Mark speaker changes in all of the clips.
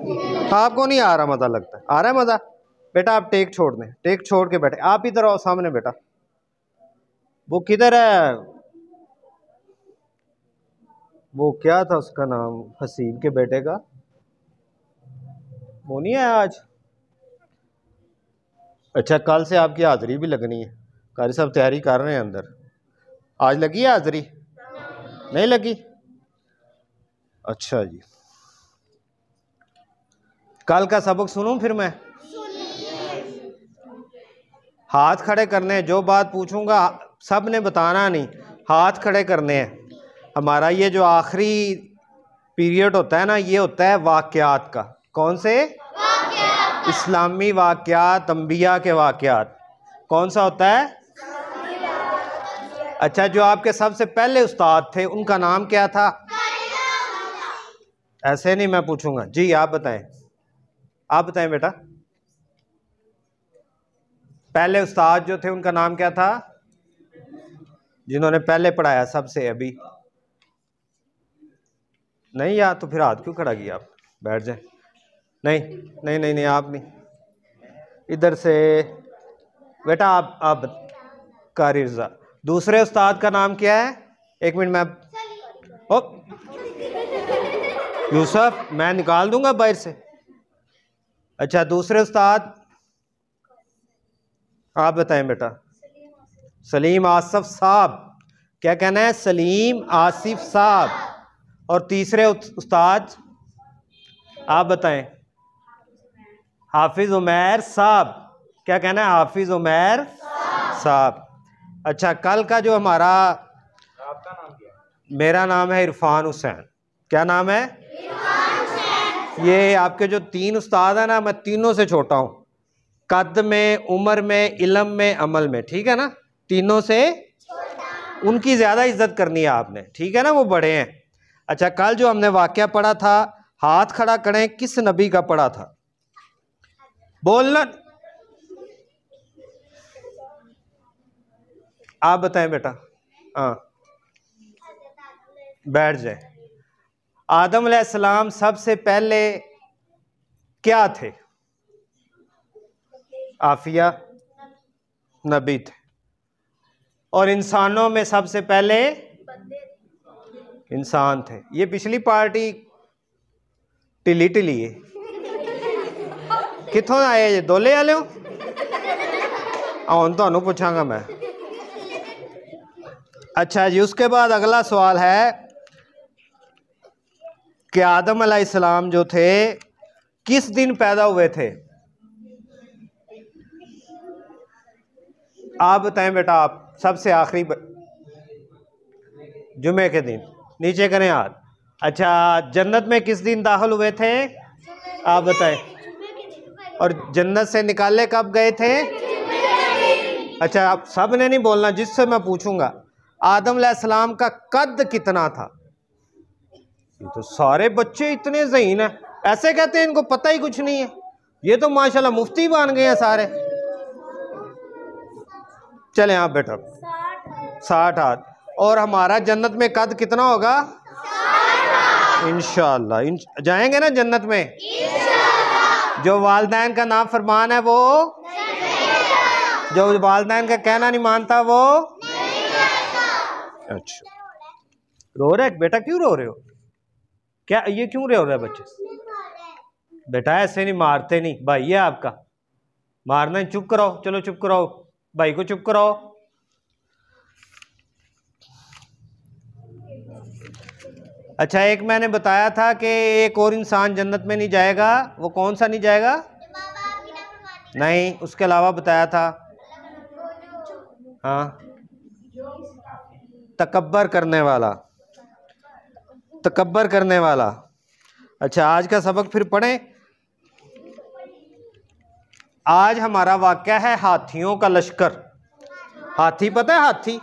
Speaker 1: आपको नहीं आ रहा मज़ा लगता आ रहा है मज़ा बेटा आप टेक छोड़ दें टेक छोड़ के बैठे आप इधर आओ सामने बेटा वो किधर है वो क्या था उसका नाम हसीब के बेटे का वो नहीं है आज अच्छा कल से आपकी हाज़िरी भी लगनी है कारी साहब तैयारी कर रहे हैं अंदर आज लगी है हाज़िरी नहीं लगी अच्छा जी कल का सबक सुनू फिर मैं हाथ खड़े करने हैं जो बात पूछूंगा सब ने बताना नहीं हाथ खड़े करने हैं हमारा ये जो आखिरी पीरियड होता है ना ये होता है वाक्यात का कौन से वाक्यात इस्लामी वाक्यात अम्बिया के वाक्यात कौन सा होता है अच्छा जो आपके सबसे पहले उस्ताद थे उनका नाम क्या था ऐसे नहीं मैं पूछूंगा जी आप बताएं आप बताएं बेटा पहले उस्ताद जो थे उनका नाम क्या था जिन्होंने पहले पढ़ाया सबसे अभी नहीं यार तो फिर हाथ क्यों खड़ा किया आप बैठ जाए नहीं नहीं नहीं नहीं आप नहीं इधर से बेटा आप आप कारी दूसरे उस्ताद का नाम क्या है एक मिनट मैं ओ यूसफ मैं निकाल दूंगा बाहर से अच्छा दूसरे उस्ताद आप बताएं बेटा सलीम आसफ साहब क्या कहना है सलीम आसिफ साहब और तीसरे उस्ताद आप बताएं हाफिज़ उमैर साहब क्या कहना है हाफिज़ उमैर साहब अच्छा कल का जो हमारा आपका नाम क्या मेरा नाम है इरफान हुसैन क्या नाम है ये आपके जो तीन उस्ताद हैं ना मैं तीनों से छोटा हूँ कद में उम्र में इलम में अमल में ठीक है ना तीनों से उनकी ज़्यादा इज्जत करनी है आपने ठीक है ना वो बड़े हैं अच्छा कल जो हमने वाक्य पढ़ा था हाथ खड़ा करें किस नबी का पढ़ा था बोलना आप बताएं बेटा हाँ बैठ जाए आदम सलाम सबसे पहले क्या थे आफिया नबी थे और इंसानों में सबसे पहले इंसान थे ये पिछली पार्टी टिली टिली है कितों आए ये दोले वाले हो हूँ थानू तो पूछागा मैं अच्छा जी उसके बाद अगला सवाल है कि आदम अलैहिस्सलाम जो थे किस दिन पैदा हुए थे आप बताएं बेटा आप सबसे आखिरी जुमे के दिन नीचे करें आप अच्छा जन्नत में किस दिन दाखिल हुए थे आप बताएं और जन्नत से निकाले कब गए थे अच्छा आप सब ने नहीं बोलना जिससे मैं पूछूंगा आदम सलाम का कद कितना था ये तो सारे बच्चे इतने जहीन हैं ऐसे कहते हैं इनको पता ही कुछ नहीं है ये तो माशाल्लाह मुफ्ती बन गए हैं सारे चले आप बैठो साठ हाथ और हमारा जन्नत में कद कितना होगा इनशाला इन... जाएंगे ना जन्नत में जो वालदेन का नाम फरमान है वो जो वालदेन का कहना नहीं मानता वो नहीं अच्छा रो रहे बेटा क्यों रो रहे हो क्या ये क्यों रे हो रहा है बच्चे बेटा ऐसे नहीं मारते नहीं भाई है आपका मारना है चुप कराओ चलो चुप कराओ भाई को चुप कराओ अच्छा एक मैंने बताया था कि एक और इंसान जन्नत में नहीं जाएगा वो कौन सा नहीं जाएगा नहीं उसके अलावा बताया था हाँ तकबर करने वाला तकबर करने वाला अच्छा आज का सबक फिर पढ़ें आज हमारा वाक्य है हाथियों का लश्कर हाथी पता है हाथी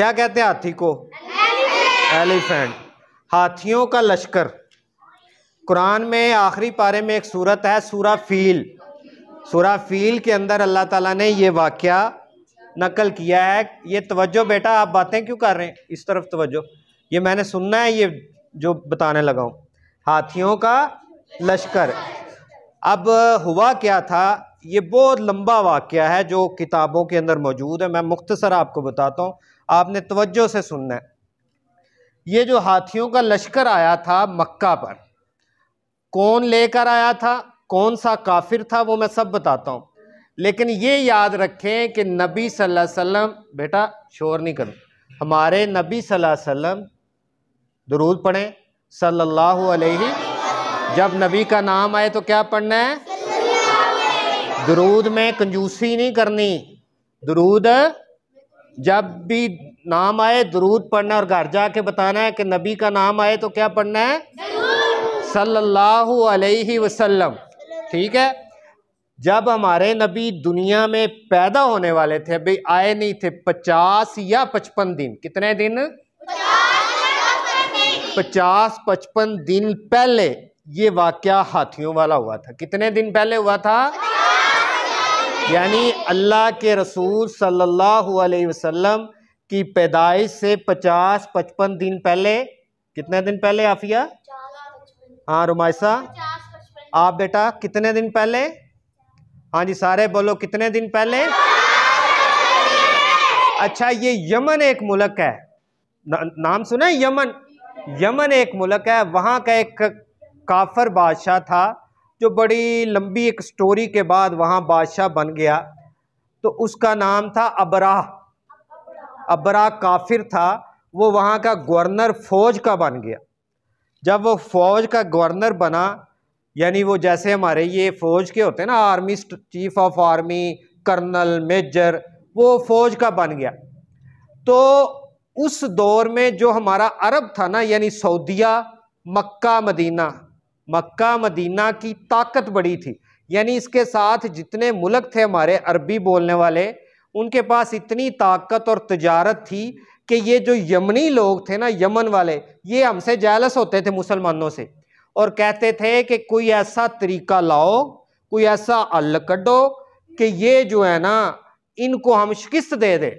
Speaker 1: क्या कहते हैं हाथी को एलिफेंट हाथियों का लश्कर कुरान में आखिरी पारे में एक सूरत है सूरा फील सूरा फील के अंदर अल्लाह ताला ने ये वाक़ नकल किया है ये तवज्जो बेटा आप बातें क्यों कर रहे हैं इस तरफ तवज्जो ये मैंने सुनना है ये जो बताने लगा हूँ हाथियों का लश्कर अब हुआ क्या था ये बहुत लंबा वाक्य है जो किताबों के अंदर मौजूद है मैं मुख्तसर आपको बताता हूँ आपने तवज्जो से सुनना है ये जो हाथियों का लश्कर आया था मक्का पर कौन लेकर आया था कौन सा काफिर था वो मैं सब बताता हूँ लेकिन ये याद रखें कि नबी सल्लल्लाहु अलैहि वसल्लम बेटा शोर नहीं करो हमारे नबी सल्लल्लाहु अलैहि वसल्लम दरूद पढ़ें सल्लल्लाहु अलैहि जब नबी का नाम आए तो क्या पढ़ना है दरूद में कंजूसी नहीं करनी दरूद जब भी नाम आए दरूद पढ़ना और घर जाके बताना है कि नबी का नाम आए तो क्या पढ़ना है सल्लल्लाहु अलैहि वसल्लम ठीक है जब हमारे नबी दुनिया में पैदा होने वाले थे अभी आए नहीं थे पचास या पचपन दिन कितने दिन पचास पचपन दिन पहले ये वाक्य हाथियों वाला हुआ था कितने दिन पहले हुआ था यानी अल्लाह के रसूल सल्लल्लाहु अलैहि वसल्लम की पैदाइश से पचास पचपन दिन पहले कितने दिन पहले आफिया हाँ रुमायसा आप बेटा कितने दिन पहले हाँ जी सारे बोलो कितने दिन पहले अच्छा ये यमन एक मुल्क है ना, नाम सुना है यमन यमन एक मुल्क है वहाँ का एक काफर बादशाह था जो बड़ी लंबी एक स्टोरी के बाद वहाँ बादशाह बन गया तो उसका नाम था अबरा अबरा काफिर था वो वहाँ का गवर्नर फ़ौज का बन गया जब वो फ़ौज का गवर्नर बना यानी वो जैसे हमारे ये फ़ौज के होते हैं ना army chief of army colonel major वो फ़ौज का बन गया तो उस दौर में जो हमारा अरब था ना यानी सऊदिया मक्का मदीना मक्का मदीना की ताकत बड़ी थी यानी इसके साथ जितने मुल्क थे हमारे अरबी बोलने वाले उनके पास इतनी ताकत और तजारत थी कि ये जो यमनी लोग थे ना यमन वाले ये हमसे जालस होते थे मुसलमानों से और कहते थे कि कोई ऐसा तरीका लाओ कोई ऐसा अल कड्डो कि ये जो है ना इनको हम शिकस्त दे दें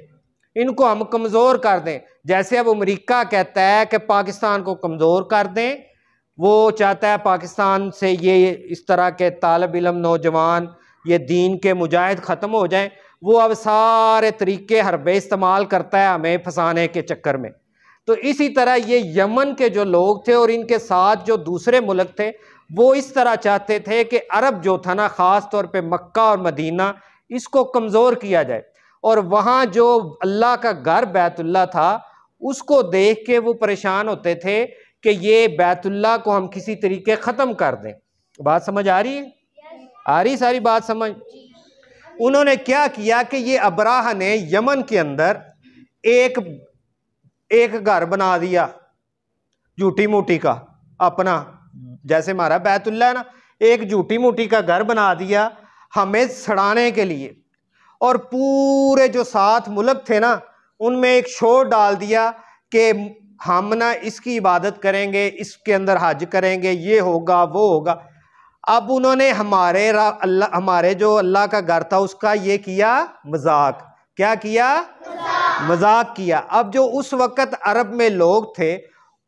Speaker 1: इनको हम कमज़ोर कर दें जैसे अब अमेरिका कहता है कि पाकिस्तान को कमज़ोर कर दें वो चाहता है पाकिस्तान से ये इस तरह के तालब इलम नौजवान ये दीन के मुजाहिद ख़त्म हो जाएं वो अब सारे तरीके हरबे इस्तेमाल करता है हमें फंसाने के चक्कर में तो इसी तरह ये यमन के जो लोग थे और इनके साथ जो दूसरे मुल्क थे वो इस तरह चाहते थे कि अरब जो था ना ख़ास तौर पर मक्का और मदीना इसको कमज़ोर किया जाए और वहाँ जो अल्लाह का घर बैतुल्ला था उसको देख के वो परेशान होते थे कि ये बैतुल्ला को हम किसी तरीके ख़त्म कर दें बात समझ आ रही है आ रही सारी बात समझ उन्होंने क्या किया कि ये अब्राह ने यमन के अंदर एक एक घर बना दिया झूठी मूठी का अपना जैसे हमारा बैतुल्ला है ना एक झूठी मूठी का घर बना दिया हमें सड़ाने के लिए और पूरे जो सात मुल्क थे ना उनमें एक शोर डाल दिया कि हम ना इसकी इबादत करेंगे इसके अंदर हज करेंगे ये होगा वो होगा अब उन्होंने हमारे अल्लाह हमारे जो अल्लाह का घर था उसका ये किया मजाक क्या किया मजाक किया अब जो उस वक़्त अरब में लोग थे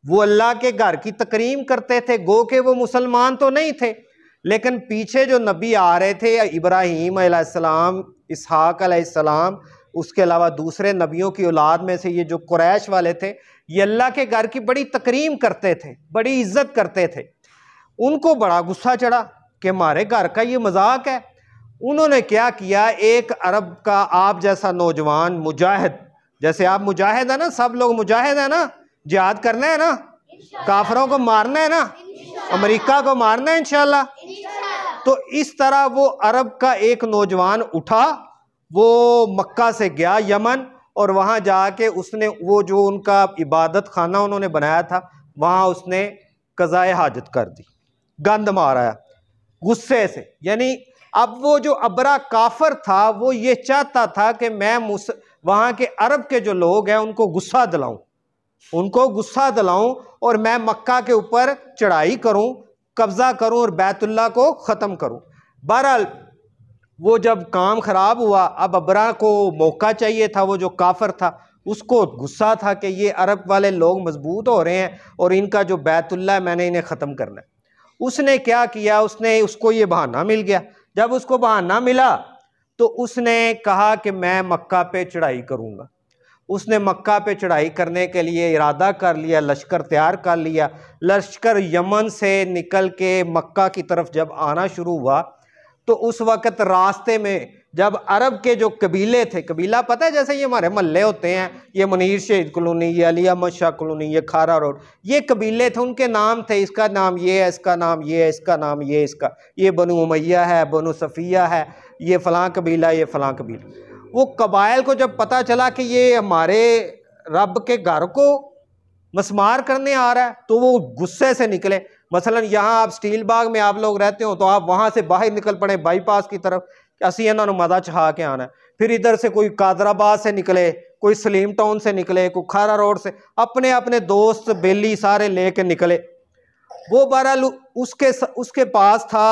Speaker 1: वो अल्लाह के घर की तकरीम करते थे गो के वो मुसलमान तो नहीं थे लेकिन पीछे जो नबी आ रहे थे इब्राहिम आसमाम इसहाक अलैहिस्सलाम उसके अलावा दूसरे नबियों की औलाद में से ये जो कुरैश वाले थे ये अल्लाह के घर की बड़ी तकरीम करते थे बड़ी इज्जत करते थे उनको बड़ा गुस्सा चढ़ा कि हमारे घर का ये मजाक है उन्होंने क्या किया एक अरब का आप जैसा नौजवान मुजाहिद जैसे आप मुजाहिद है ना सब लोग मुजाहिद है ना जिहाद करना है ना काफरों को मारना है ना अमेरिका को मारना है इंशाल्लाह तो इस तरह वो अरब का एक नौजवान उठा वो मक्का से गया यमन और वहाँ जाके उसने वो जो उनका इबादत खाना उन्होंने बनाया था वहाँ उसने कज़ाए हाजत कर दी गंद मारा गुस्से से यानी अब वो जो अबरा काफर था वो ये चाहता था कि मैं मुस वहाँ के अरब के जो लोग हैं उनको गुस्सा दिलाऊं उनको गुस्सा दिलाऊं और मैं मक्का के ऊपर चढ़ाई करूं कब्ज़ा करो और बैतुल्ला को ख़त्म करो बहरहाल वो जब काम ख़राब हुआ अब अबरा को मौका चाहिए था वो जो काफर था उसको गुस्सा था कि ये अरब वाले लोग मजबूत हो रहे हैं और इनका जो बैतुल्ला मैंने इन्हें ख़त्म करना है उसने क्या किया उसने उसको ये बहाना मिल गया जब उसको बहाना मिला तो उसने कहा कि मैं मक्का पे चढ़ाई करूँगा उसने मक्का पे चढ़ाई करने के लिए इरादा कर लिया लश्कर तैयार कर लिया लश्कर यमन से निकल के मक्का की तरफ जब आना शुरू हुआ तो उस वक़्त रास्ते में जब अरब के जो कबीले थे कबीला पता है जैसे ये हमारे मल्ले होते हैं ये मनीर शहीद कॉलोनी ये अली अहमद शाह कॉलोनी ये खारा रोड ये कबीले थे उनके नाम थे इसका नाम ये है इसका नाम ये है इसका नाम ये इसका ये बनु उमैया है बनु सफ़िया है ये फ़लाँ कबीला ये फ़लाँ कबीला वो कबायल को जब पता चला कि ये हमारे रब के घर को मसमार करने आ रहा है तो वो गुस्से से निकले मसलन यहाँ आप स्टील बाग में आप लोग रहते हो तो आप वहाँ से बाहर निकल पड़े बाईपास की तरफ असी इन्होंने मदा चहा के आना फिर इधर से कोई कादराबाद से निकले कोई सलीम टाउन से निकले कोई खारा रोड से अपने अपने दोस्त बेली सारे कर निकले वो बहरहाल उसके उसके पास था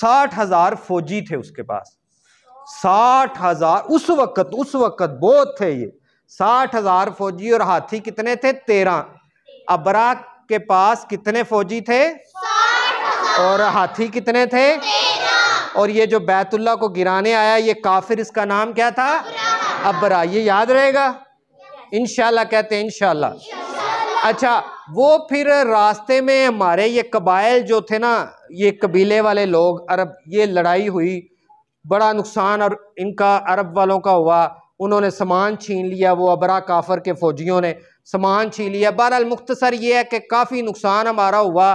Speaker 1: साठ हज़ार फौजी थे उसके पास साठ हजार उस वक्त उस वक्त बहुत थे ये साठ हजार फौजी और हाथी कितने थे तेरह अबरा के पास कितने फौजी थे और हाथी कितने थे और ये जो बैतुल्ला को गिराने आया ये काफिर इसका नाम क्या था अबरा ये याद रहेगा इनशाला कहते हैं इनशाला अच्छा वो फिर रास्ते में हमारे ये कबाइल जो थे ना ये कबीले वाले लोग अरब ये लड़ाई हुई बड़ा नुकसान और इनका अरब वालों का हुआ उन्होंने सामान छीन लिया वो अबरा काफर के फ़ौजियों ने सामान छीन लिया बहरहाल मुख्तसर ये है कि काफ़ी नुकसान हमारा हुआ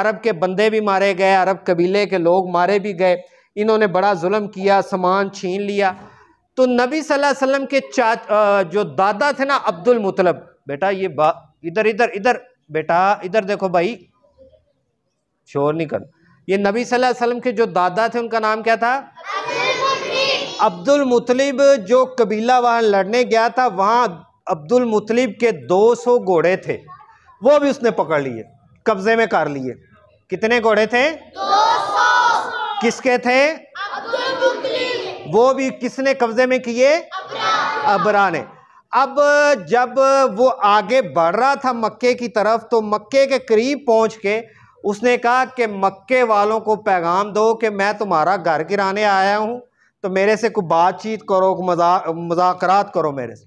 Speaker 1: अरब के बंदे भी मारे गए अरब कबीले के लोग मारे भी गए इन्होंने बड़ा जुल्म किया सामान छीन लिया तो नबी सल्लल्लाहु अलैहि वसल्लम के चा जो दादा थे ना अब्दुल मुतलब बेटा ये बा इधर इधर इधर बेटा इधर देखो भाई शोर नहीं करना ये नबी सल्लल्लाहु अलैहि वसल्लम के जो दादा थे उनका नाम क्या था अब्दुल मुतलिब जो कबीला वहाँ लड़ने गया था वहाँ अब्दुल मुतलिब के 200 घोड़े थे वो भी उसने पकड़ लिए कब्ज़े में कर लिए कितने घोड़े थे 200 किसके थे वो भी किसने कब्ज़े में किए अबरा ने अब जब वो आगे बढ़ रहा था मक्के की तरफ तो मक्के के करीब पहुंच के उसने कहा कि मक्के वालों को पैगाम दो कि मैं तुम्हारा घर गिराने आया हूँ तो मेरे से कोई बातचीत करो मजाक मजाक करो मेरे से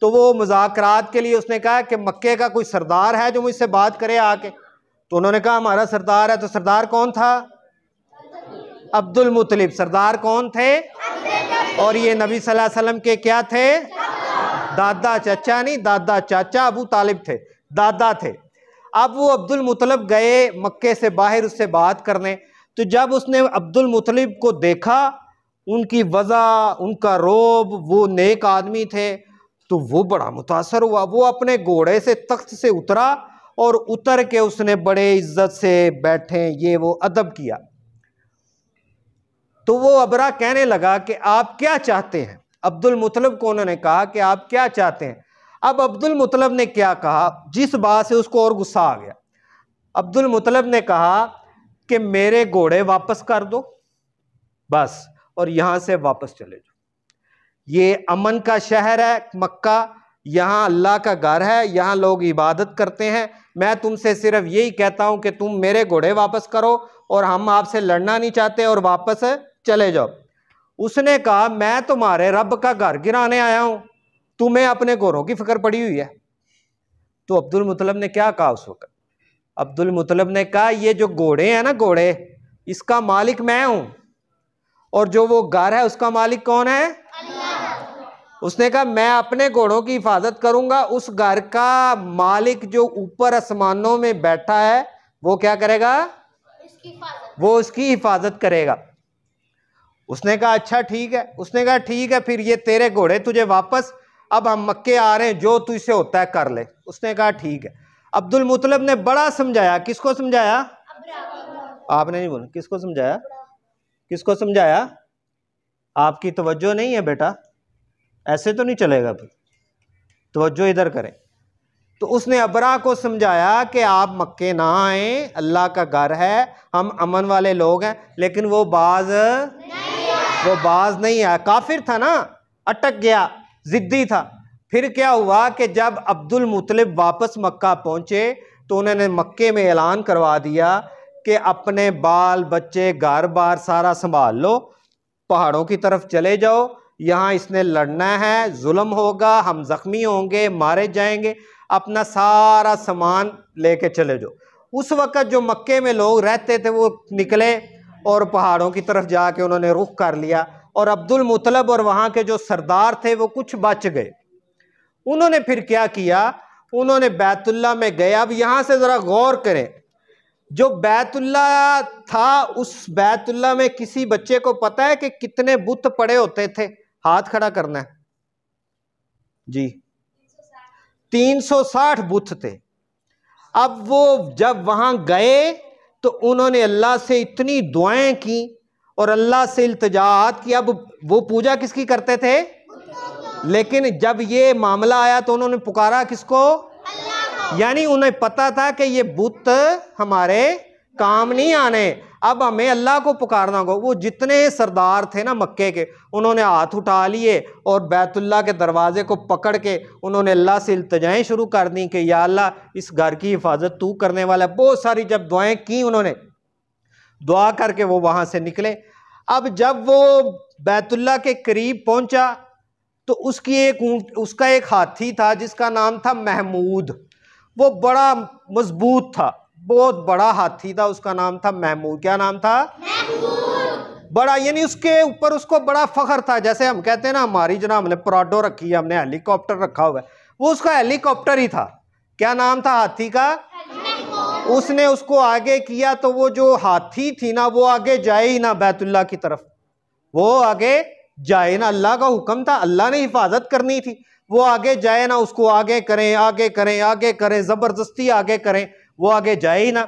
Speaker 1: तो वो मजाक के लिए उसने कहा कि मक्के का कोई सरदार है जो मुझसे बात करे आके तो उन्होंने कहा हमारा सरदार है तो सरदार कौन था अब्दुल मुतलिब सरदार कौन थे और ये नबी सल्लल्लाहु अलैहि वसल्लम के क्या थे दादा चाचा नहीं दादा चाचा अबू तालिब थे दादा थे अब वो अब्दुल मुतलब गए मक्के से बाहर उससे बात करने तो जब उसने अब्दुल मुतलब को देखा उनकी वजह उनका रोब वो नेक आदमी थे तो वो बड़ा मुतासर हुआ वो अपने घोड़े से तख्त से उतरा और उतर के उसने बड़े इज्जत से बैठे ये वो अदब किया तो वो अबरा कहने लगा कि आप क्या चाहते हैं अब्दुल मुतलब को उन्होंने कहा कि आप क्या चाहते हैं अब अब्दुल मुतलब ने क्या कहा जिस बात से उसको और गुस्सा आ गया अब्दुल मुतलब ने कहा कि मेरे घोड़े वापस कर दो बस और यहाँ से वापस चले जाओ ये अमन का शहर है मक्का यहाँ अल्लाह का घर है यहाँ लोग इबादत करते हैं मैं तुमसे सिर्फ यही कहता हूँ कि तुम मेरे घोड़े वापस करो और हम आपसे लड़ना नहीं चाहते और वापस चले जाओ उसने कहा मैं तुम्हारे रब का घर गिराने आया हूँ तुम्हें अपने गोरों की फिक्र पड़ी हुई है तो अब्दुल मुतलब ने क्या कहा उस वक्त अब्दुल मुतलब ने कहा ये जो घोड़े हैं ना घोड़े इसका मालिक मैं हूं और जो वो घर है उसका मालिक कौन है उसने कहा मैं अपने घोड़ों की हिफाजत करूंगा उस घर का मालिक जो ऊपर आसमानों में बैठा है वो क्या करेगा वो उसकी हिफाजत करेगा उसने कहा अच्छा ठीक है उसने कहा ठीक है फिर ये तेरे घोड़े तुझे वापस अब हम मक्के आ रहे हैं जो तू इसे होता है कर ले उसने कहा ठीक है अब्दुल मुतलब ने बड़ा समझाया किसको समझाया आपने नहीं बोला किसको समझाया किसको समझाया आपकी तवज्जो नहीं है बेटा ऐसे तो नहीं चलेगा फिर तवज्जो इधर करें तो उसने अबरा को समझाया कि आप मक्के ना आए अल्लाह का घर है हम अमन वाले लोग हैं लेकिन वो बाज वो बाज नहीं आया काफिर था ना अटक गया ज़िद्दी था फिर क्या हुआ कि जब अब्दुल मुतलब वापस मक्का पहुँचे तो उन्होंने मक्के में ऐलान करवा दिया कि अपने बाल बच्चे घर बार सारा संभाल लो पहाड़ों की तरफ चले जाओ यहाँ इसने लड़ना है जुल्म होगा हम ज़ख्मी होंगे मारे जाएंगे अपना सारा सामान लेके चले जाओ उस वक़्त जो मक्के में लोग रहते थे वो निकले और पहाड़ों की तरफ जाके उन्होंने रुख कर लिया और अब्दुल मुतलब और वहाँ के जो सरदार थे वो कुछ बच गए उन्होंने फिर क्या किया उन्होंने बैतुल्ला में गए अब यहाँ से ज़रा गौर करें जो बैतुल्ला था उस बैतुल्ला में किसी बच्चे को पता है कि कितने बुत पड़े होते थे हाथ खड़ा करना है जी 360 बुत थे अब वो जब वहां गए तो उन्होंने अल्लाह से इतनी दुआएं की और अल्लाह से इल्तजात कि अब वो पूजा किसकी करते थे लेकिन जब ये मामला आया तो उन्होंने पुकारा किसको यानी उन्हें पता था कि ये बुत हमारे काम नहीं आने अब हमें अल्लाह को पुकारना होगा वो जितने सरदार थे ना मक्के के उन्होंने हाथ उठा लिए और बैतुल्ला के दरवाजे को पकड़ के उन्होंने अल्लाह से इल्तजाएँ शुरू कर दी कि या अल्लाह इस घर की हिफाजत तू करने वाला बहुत सारी जब दुआएं की उन्होंने दुआ करके वो वहाँ से निकले अब जब वो बैतुल्ला के करीब पहुंचा तो उसकी एक ऊँट उसका एक हाथी था जिसका नाम था महमूद वो बड़ा मजबूत था बहुत बड़ा हाथी था उसका नाम था महमूद क्या नाम था बड़ा यानी उसके ऊपर उसको बड़ा फख्र था जैसे हम कहते हैं ना हमारी जना हमने पराडो रखी है हमने हेलीकॉप्टर रखा हुआ है वो उसका हेलीकॉप्टर ही था क्या नाम था हाथी का उसने उसको आगे किया तो वो जो हाथी थी ना वो आगे जाए ही ना बैतुल्ला की तरफ वो आगे जाए ना अल्लाह का हुक्म था अल्लाह ने हिफाजत करनी थी वो आगे जाए ना उसको आगे करें आगे करें आगे करें ज़बरदस्ती आगे करें वो आगे जाए ही ना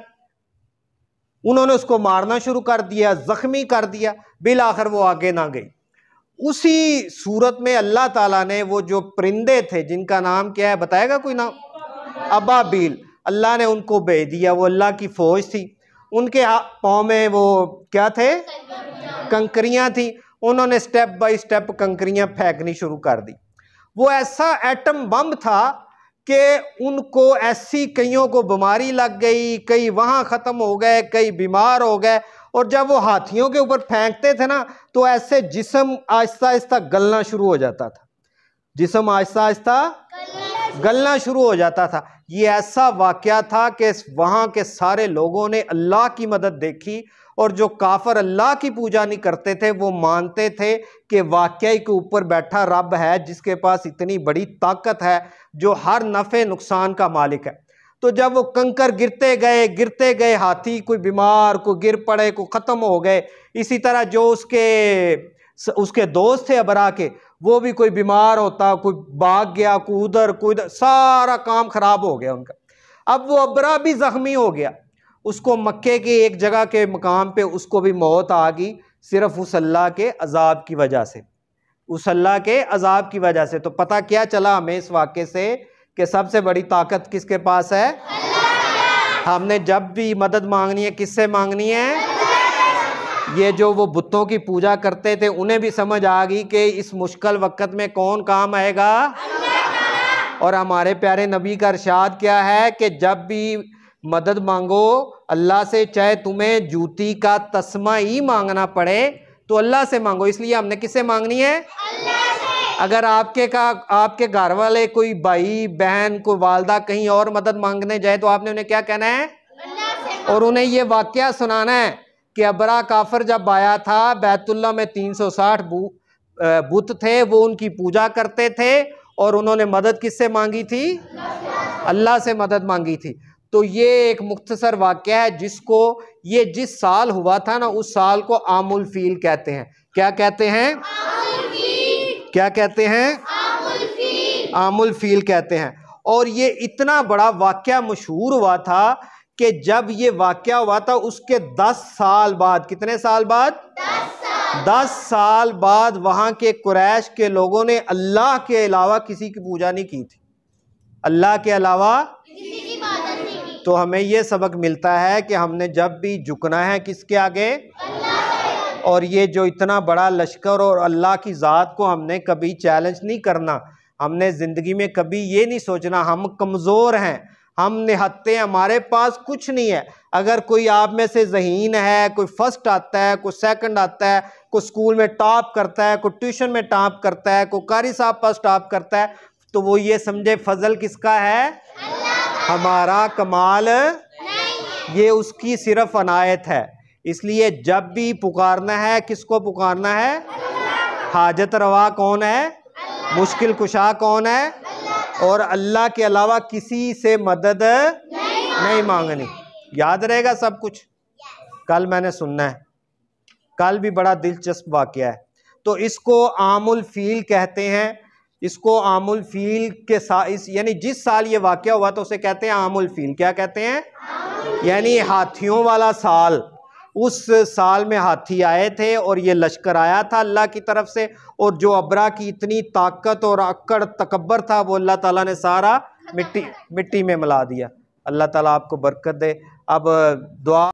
Speaker 1: उन्होंने उसको मारना शुरू कर दिया ज़ख्मी कर दिया बिल आखिर वो आगे ना गई उसी सूरत में अल्लाह ताला ने वो जो परिंदे थे जिनका नाम क्या है बताएगा कोई नाम अबाबील अल्लाह ने उनको भेज दिया वो अल्लाह की फ़ौज थी उनके पाँव में वो क्या थे कंकरियाँ थी उन्होंने स्टेप बाय स्टेप कंकरियाँ फेंकनी शुरू कर दी वो ऐसा एटम बम था कि उनको ऐसी कईयों को बीमारी लग गई कई वहाँ ख़त्म हो गए कई बीमार हो गए और जब वो हाथियों के ऊपर फेंकते थे ना तो ऐसे जिसम आहिस्ता आहिस्ता गलना शुरू हो जाता था जिसम आहिस्ता आहिस्ता गलना शुरू हो जाता था ये ऐसा वाक़ था कि वहाँ के सारे लोगों ने अल्लाह की मदद देखी और जो काफर अल्लाह की पूजा नहीं करते थे वो मानते थे कि वाकई के ऊपर बैठा रब है जिसके पास इतनी बड़ी ताकत है जो हर नफ़े नुकसान का मालिक है तो जब वो कंकर गिरते गए गिरते गए हाथी कोई बीमार कोई गिर पड़े को ख़त्म हो गए इसी तरह जो उसके उसके दोस्त थे अबरा के वो भी कोई बीमार होता कोई भाग गया कोई उधर कोई उधर सारा काम ख़राब हो गया उनका अब वो अबरा भी ज़ख्मी हो गया उसको मक्के के एक जगह के मकाम पे उसको भी मौत आ गई सिर्फ उस अल्लाह के अजाब की वजह से उस अल्लाह के अजाब की वजह से तो पता क्या चला हमें इस वाक़े से कि सबसे बड़ी ताकत किसके पास है हमने जब भी मदद मांगनी है किससे मांगनी है ये जो वो बुतों की पूजा करते थे उन्हें भी समझ आ गई कि इस मुश्किल वक्त में कौन काम आएगा और हमारे प्यारे नबी का इरशाद क्या है कि जब भी मदद मांगो अल्लाह से चाहे तुम्हें जूती का तस्मा ही मांगना पड़े तो अल्लाह से मांगो इसलिए हमने किससे मांगनी है अगर आपके का आपके घर वाले कोई भाई बहन को वालदा कहीं और मदद मांगने जाए तो आपने उन्हें क्या कहना है और उन्हें ये वाक्य सुनाना है कि अबरा काफर जब आया था बैतुल्ला में 360 बुत थे वो उनकी पूजा करते थे और उन्होंने मदद किससे मांगी थी अल्लाह से मदद मांगी थी तो ये एक मुख्तसर वाक़ है जिसको ये जिस साल हुआ था ना उस साल को आमुल फील कहते हैं क्या कहते हैं क्या कहते हैं आमुल फील कहते हैं और ये इतना बड़ा वाक्य मशहूर हुआ था कि जब ये वाक्य हुआ था उसके दस साल बाद कितने साल बाद दस साल बाद वहाँ के कुरैश के लोगों ने अल्लाह के अलावा किसी की पूजा नहीं की थी अल्लाह के अलावा तो हमें यह सबक मिलता है कि हमने जब भी झुकना है किसके आगे और ये जो इतना बड़ा लश्कर और अल्लाह की ज़ात को हमने कभी चैलेंज नहीं करना हमने ज़िंदगी में कभी ये नहीं सोचना हम कमज़ोर हैं हम निहत्ते हमारे पास कुछ नहीं है अगर कोई आप में से जहीन है कोई फर्स्ट आता है कोई सेकंड आता है कोई स्कूल में टॉप करता है कोई ट्यूशन में टॉप करता है कोई कारी साहब पास टॉप करता है तो वो ये समझे फजल किसका है हमारा कमाल ये उसकी सिर्फ अनायत है इसलिए जब भी पुकारना है किसको पुकारना है हाजत रवा कौन है मुश्किल कुशा कौन है और अल्लाह के अलावा किसी से मदद नहीं, नहीं मांगनी याद रहेगा सब कुछ कल मैंने सुनना है कल भी बड़ा दिलचस्प वाक्य है तो इसको आमुल फील कहते हैं इसको आमुल फील के साथ यानी जिस साल ये वाक्य हुआ तो उसे कहते हैं आमुल फील क्या कहते हैं यानी हाथियों वाला साल उस साल में हाथी आए थे और ये लश्कर आया था अल्लाह की तरफ से और जो अबरा की इतनी ताकत और अक्कड़ तकबर था वो अल्लाह ताला ने सारा मिट्टी मिट्टी में मिला दिया अल्लाह ताला आपको बरकत दे अब दुआ